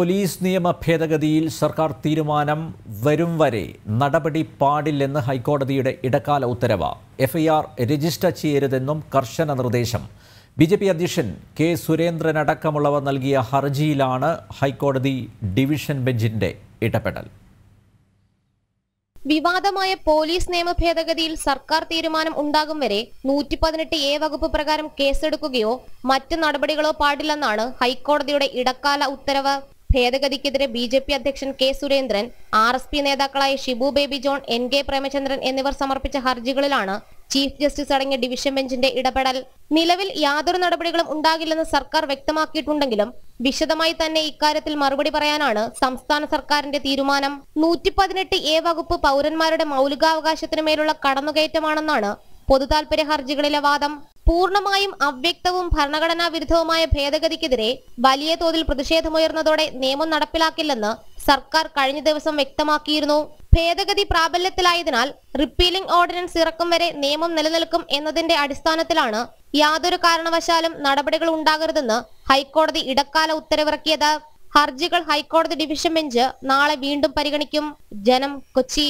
police നിയമ ഭേദഗതിയിൽ സർക്കാർ തീരുമാനം വരും വരെ നടപടി പാടില്ലെന്ന് ഹൈക്കോടതിയുടെ ഇടക്കാല ഉത്തരവ് എഫ്ഐആർ രജിസ്റ്റർ ചെയ്യരുതെന്നും കർശന നിർദ്ദേശം ബി ജെ പി അധ്യക്ഷൻ കെ സുരേന്ദ്രൻ നൽകിയ ഹർജിയിലാണ് ഹൈക്കോടതി ഡിവിഷൻ ബെഞ്ചിന്റെ ഇടപെടൽ വിവാദമായ പോലീസ് നിയമ ഭേദഗതിയിൽ സർക്കാർ തീരുമാനം ഉണ്ടാകും വരെ നൂറ്റി പതിനെട്ട് എ വകുപ്പ് പ്രകാരം കേസെടുക്കുകയോ മറ്റ് നടപടികളോ പാടില്ലെന്നാണ് ഹൈക്കോടതിയുടെ ഇടക്കാല ഉത്തരവ് ഭേദഗതിക്കെതിരെ ബി ജെ പി അധ്യക്ഷൻ K Surendran R S P നേതാക്കളായ ഷിബു ബേബി ജോൺ എൻ കെ പ്രേമചന്ദ്രൻ എന്നിവർ സമർപ്പിച്ച ഹർജികളിലാണ് ചീഫ് ജസ്റ്റിസ് അടങ്ങിയ ഡിവിഷൻ ബെഞ്ചിന്റെ ഇടപെടൽ നിലവിൽ യാതൊരു നടപടികളും ഉണ്ടാകില്ലെന്ന് സർക്കാർ വ്യക്തമാക്കിയിട്ടുണ്ടെങ്കിലും വിശദമായി തന്നെ ഇക്കാര്യത്തിൽ മറുപടി പറയാനാണ് സംസ്ഥാന സർക്കാരിന്റെ തീരുമാനം നൂറ്റി പതിനെട്ട് എ വകുപ്പ് പൗരന്മാരുടെ മൗലികാവകാശത്തിനു മേലുള്ള കടന്നുകയറ്റമാണെന്നാണ് പൊതുതാൽപര്യ ഹർജികളിലെ വാദം പൂർണ്ണമായും അവ്യക്തവും ഭരണഘടനാ വിരുദ്ധവുമായ ഭേദഗതിക്കെതിരെ വലിയ തോതിൽ പ്രതിഷേധമുയർന്നതോടെ നിയമം നടപ്പിലാക്കില്ലെന്ന് സർക്കാർ കഴിഞ്ഞ ദിവസം വ്യക്തമാക്കിയിരുന്നു ഭേദഗതി പ്രാബല്യത്തിലായതിനാൽ റിപ്പീലിംഗ് ഓർഡിനൻസ് ഇറക്കും വരെ നിയമം നിലനിൽക്കും എന്നതിന്റെ അടിസ്ഥാനത്തിലാണ് യാതൊരു കാരണവശാലും നടപടികൾ ഉണ്ടാകരുതെന്ന് ഹൈക്കോടതി ഇടക്കാല ഉത്തരവിറക്കിയത് ഹർജികൾ ഹൈക്കോടതി ഡിവിഷൻ ബെഞ്ച് നാളെ വീണ്ടും പരിഗണിക്കും ജനം കൊച്ചി